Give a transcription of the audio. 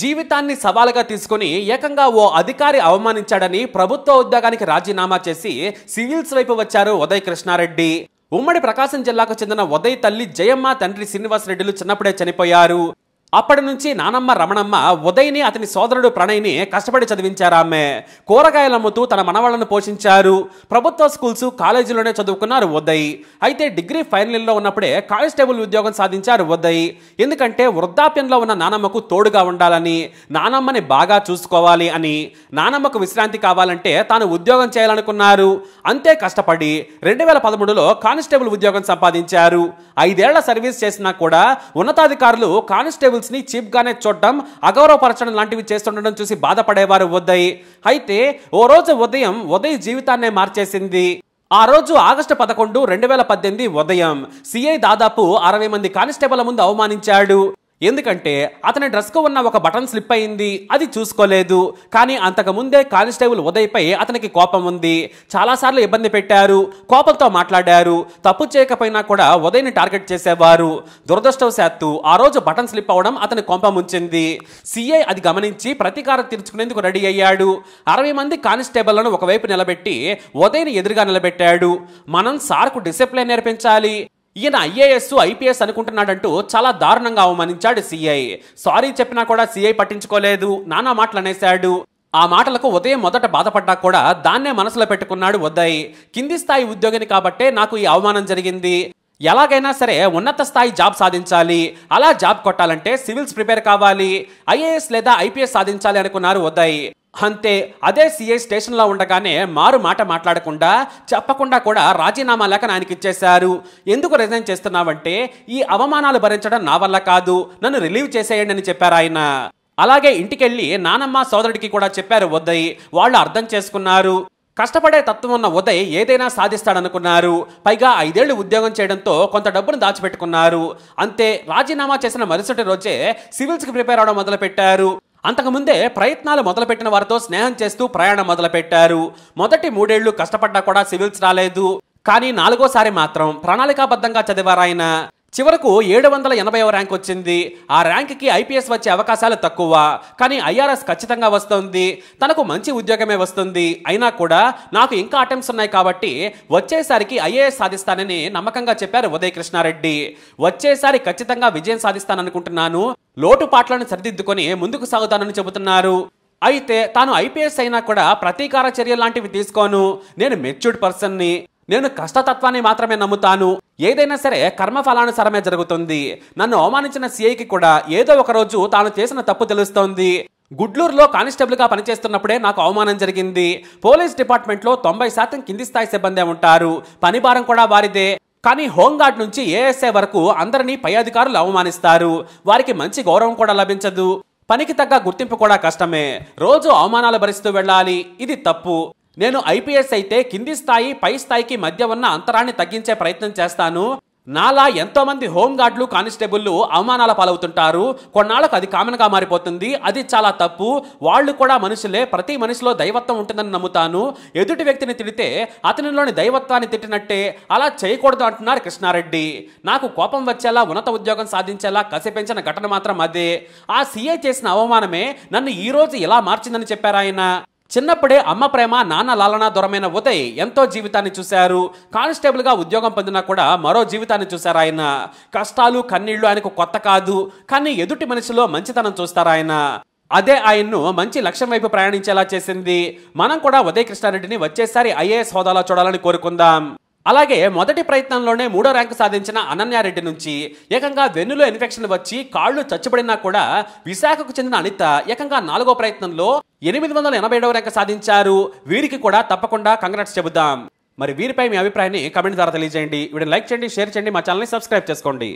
జీవితాన్ని సవాలుగా తీసుకుని ఏకంగా ఓ అధికారి అవమానించాడని ప్రభుత్వ ఉద్యోగానికి రాజీనామా చేసి సివిల్స్ వైపు వచ్చారు ఉదయ్ కృష్ణారెడ్డి ఉమ్మడి ప్రకాశం జిల్లాకు చెందిన ఉదయ్ తల్లి జయమ్మ తండ్రి శ్రీనివాసరెడ్డిలు చిన్నప్పుడే చనిపోయారు అప్పటి నుంచి నానమ్మ రమణమ్మ ఉదయ్ని అతని సోదరుడు ప్రణయ్ని కష్టపడి చదివించారు ఆమె కూరగాయలు అమ్ముతూ తన మనవాళ్లను పోషించారు ప్రభుత్వ స్కూల్స్ కాలేజీలోనే చదువుకున్నారు ఉదయ్ అయితే డిగ్రీ ఫైనల్ ఇయర్లో ఉన్నప్పుడే కానిస్టేబుల్ ఉద్యోగం సాధించారు ఉదయ్ ఎందుకంటే వృద్ధాప్యంలో ఉన్న నానమ్మకు తోడుగా ఉండాలని నానమ్మని బాగా చూసుకోవాలి అని నానమ్మకు విశ్రాంతి కావాలంటే తాను ఉద్యోగం చేయాలనుకున్నారు అంతే కష్టపడి రెండు వేల పదమూడులో కానిస్టేబుల్ ఉద్యోగం సంపాదించారు ఐదేళ్ల సర్వీస్ చేసినా కూడా ఉన్నతాధికారులు కానిస్టేబుల్ ని చీప్ గానే చూడటం అగౌరవపరచడం లాంటివి చేస్తుండడం చూసి బాధపడేవారు ఉదయ్ అయితే ఓ రోజు ఉదయం ఉదయ్ జీవితాన్నే మార్చేసింది ఆ రోజు ఆగస్టు పదకొండు రెండు వేల పద్దెనిమిది ఉదయం సిఐ దాదాపు అరవై మంది కానిస్టేబుల్ ముందు అవమానించాడు ఎందుకంటే అతని డ్రెస్కు ఉన్న ఒక బటన్ స్లిప్ అయింది అది చూసుకోలేదు కానీ అంతకుముందే కానిస్టేబుల్ ఉదయ్పై అతనికి కోపం ఉంది చాలాసార్లు ఇబ్బంది పెట్టారు కోపంతో మాట్లాడారు తప్పు చేయకపోయినా కూడా ఉదయ్ని టార్గెట్ చేసేవారు దురదృష్టవశాత్తు ఆ రోజు బటన్ స్లిప్ అవడం అతని కోపం ఉంచింది సిఐ అది గమనించి ప్రతీకారం తీర్చుకునేందుకు రెడీ అయ్యాడు అరవై మంది కానిస్టేబుల్లను ఒకవైపు నిలబెట్టి ఉదయ్ని ఎదురుగా నిలబెట్టాడు మనం సార్కు డిసిప్లిన్ నేర్పించాలి ఈయన ఐఏఎస్ ఐపీఎస్ అనుకుంటున్నాడంటూ చాలా దారుణంగా అవమానించాడు సీఐ సారీ చెప్పినా కూడా సీఐ పట్టించుకోలేదు నానా మాటలు అనేశాడు ఆ మాటలకు ఉదయం మొదట బాధపడ్డా కూడా దాన్నే మనసులో పెట్టుకున్నాడు వద్దాయి కింది స్థాయి ఉద్యోగిని కాబట్టే నాకు ఈ అవమానం జరిగింది ఎలాగైనా సరే ఉన్నత స్థాయి జాబ్ సాధించాలి అలా జాబ్ కొట్టాలంటే సివిల్స్ ప్రిపేర్ కావాలి ఐఏఎస్ లేదా ఐపీఎస్ సాధించాలి అనుకున్నారు వద్దాయి అంతే అదే సిఐ స్టేషన్లో ఉండగానే మారు మాట మాట్లాడకుండా చెప్పకుండా కూడా రాజీనామా లేక ఆయనకి ఇచ్చేశారు ఎందుకు రిజైన్ చేస్తున్నావంటే ఈ అవమానాలు భరించడం నా వల్ల కాదు నన్ను రిలీవ్ చేసేయండి అని చెప్పారు ఆయన అలాగే ఇంటికెళ్ళి నానమ్మ సోదరుడికి కూడా చెప్పారు ఉదయ్ వాళ్ళు అర్థం చేసుకున్నారు కష్టపడే తత్వం ఉన్న ఉదయ్ ఏదైనా సాధిస్తాడనుకున్నారు పైగా ఐదేళ్లు ఉద్యోగం చేయడంతో కొంత డబ్బును దాచిపెట్టుకున్నారు అంతే రాజీనామా చేసిన మరుసటి రోజే సివిల్స్కి ప్రిపేర్ అవడం మొదలుపెట్టారు అంతకుముందే ప్రయత్నాలు మొదలుపెట్టిన వారితో స్నేహం చేస్తూ ప్రయాణం మొదలుపెట్టారు మొదటి మూడేళ్లు కష్టపడ్డా కూడా సివిల్స్ రాలేదు కానీ నాలుగోసారి మాత్రం ప్రణాళికాబద్ధంగా చదివారాయన చివరకు ఏడు వందల ఎనభైవ ర్యాంక్ వచ్చింది ఆ ర్యాంక్కి ఐపీఎస్ వచ్చే అవకాశాలు తక్కువ కానీ ఐఆర్ఎస్ ఖచ్చితంగా వస్తుంది తనకు మంచి ఉద్యోగమే వస్తుంది అయినా కూడా నాకు ఇంకా అటెంప్ట్స్ ఉన్నాయి కాబట్టి వచ్చేసరికి ఐఏఎస్ సాధిస్తానని నమ్మకంగా చెప్పారు ఉదయ్ కృష్ణారెడ్డి వచ్చేసారి ఖచ్చితంగా విజయం సాధిస్తాననుకుంటున్నాను లోటుపాట్లను సరిదిద్దుకొని ముందుకు సాగుతానని చెబుతున్నారు అయితే తాను ఐపీఎస్ అయినా కూడా ప్రతీకార చర్యలు లాంటివి తీసుకోను నేను మెచ్యూర్డ్ పర్సన్ని నేను కష్టతత్వాన్ని మాత్రమే నమ్ముతాను ఏదైనా సరే కర్మఫలానుసారమే జరుగుతుంది నన్ను అవమానించిన సిఐకి కూడా ఏదో ఒకరోజు తాను చేసిన తప్పు తెలుస్తోంది గుడ్లూరులో కానిస్టేబుల్గా పనిచేస్తున్నప్పుడే నాకు అవమానం జరిగింది పోలీస్ డిపార్ట్మెంట్లో తొంభై శాతం కింది స్థాయి సిబ్బందే ఉంటారు పని భారం కూడా వారిదే కానీ హోంగార్డ్ నుంచి ఏఎస్ఐ వరకు అందరినీ పై అధికారులు అవమానిస్తారు వారికి మంచి గౌరవం కూడా లభించదు పనికి తగ్గ గుర్తింపు కూడా కష్టమే రోజు అవమానాలు భరిస్తూ వెళ్ళాలి ఇది తప్పు నేను ఐపీఎస్ అయితే కింది స్థాయి పై స్థాయికి మధ్య ఉన్న అంతరాన్ని తగ్గించే ప్రయత్నం చేస్తాను నాలా ఎంతో మంది హోంగార్డులు కానిస్టేబుల్లు అవమానాల పాలవుతుంటారు కొన్నాళ్ళకు అది కామన్గా మారిపోతుంది అది చాలా తప్పు వాళ్ళు కూడా మనుషులే ప్రతి మనిషిలో దైవత్వం ఉంటుందని నమ్ముతాను ఎదుటి వ్యక్తిని తిడితే అతనిలోని దైవత్వాన్ని తిట్టినట్టే అలా చేయకూడదు అంటున్నారు కృష్ణారెడ్డి నాకు కోపం వచ్చేలా ఉన్నత ఉద్యోగం సాధించేలా కసిపెంచిన ఘటన మాత్రం అదే ఆ సీఏ చేసిన అవమానమే నన్ను ఈరోజు ఇలా మార్చిందని చెప్పారాయన చిన్నప్పుడే అమ్మ ప్రేమ నాన్న లాలనా దొరమైన ఉదయ్ ఎంతో జీవితాన్ని చూశారు కానిస్టేబుల్గా ఉద్యోగం పొందినా కూడా మరో జీవితాన్ని చూశారు ఆయన కష్టాలు కన్నీళ్లు ఆయనకు కొత్త కాదు కానీ ఎదుటి మనిషిలో మంచితనం చూస్తారు ఆయన అదే ఆయన్ను మంచి లక్ష్యం వైపు ప్రయాణించేలా చేసింది మనం కూడా ఉదయ్ కృష్ణారెడ్డిని వచ్చేసారి ఐఏఎస్ హోదాలో చూడాలని కోరుకుందాం అలాగే మొదటి ప్రయత్నంలోనే మూడో ర్యాంకు సాధించిన అనన్యారెడ్డి నుంచి ఏకంగా వెన్నులో ఇన్ఫెక్షన్ వచ్చి కాళ్ళు చచ్చుబడినా కూడా విశాఖకు చెందిన అనిత ఏకంగా నాలుగో ప్రయత్నంలో ఎనిమిది వందల ఎనభై ఏడవ ర్యాంక్ సాధించారు వీరికి కూడా తప్పకుండా కంగ్రాట్స్ చెబుదాం మరి వీరిపై మీ అభిప్రాయాన్ని కమెంట్ ద్వారా తెలియజేయండి వీడిని లైక్ చేయండి షేర్ చేయండి మా ఛానల్ని సబ్స్క్రైబ్ చేసుకోండి